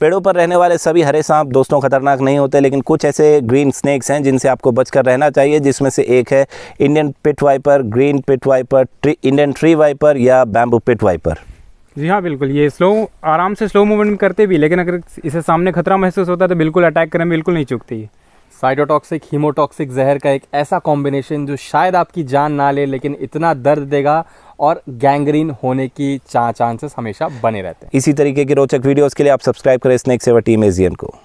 पेड़ों पर रहने वाले सभी हरे सांप दोस्तों खतरनाक नहीं होते लेकिन कुछ ऐसे ग्रीन स्नैक्स हैं जिनसे आपको बचकर रहना चाहिए जिसमें से एक है Indian pit viper green pit viper tree, Indian tree viper या बैम्बू पिट वाइपर जी हाँ बिल्कुल ये स्लो आराम से स्लो मूवमेंट करते भी लेकिन अगर इसे सामने खतरा महसूस होता है तो बिल्कुल अटैक करें बिल्कुल नहीं चुकती है साइटोटॉक्सिक हीमोटॉक्सिक जहर का एक ऐसा कॉम्बिनेशन जो शायद आपकी जान ना ले लेकिन इतना दर्द देगा और गैंग्रीन होने की चांसेस हमेशा बने रहते हैं इसी तरीके की रोचक वीडियोस के लिए आप सब्सक्राइब करें स्नेक सेवा टीम एजियन को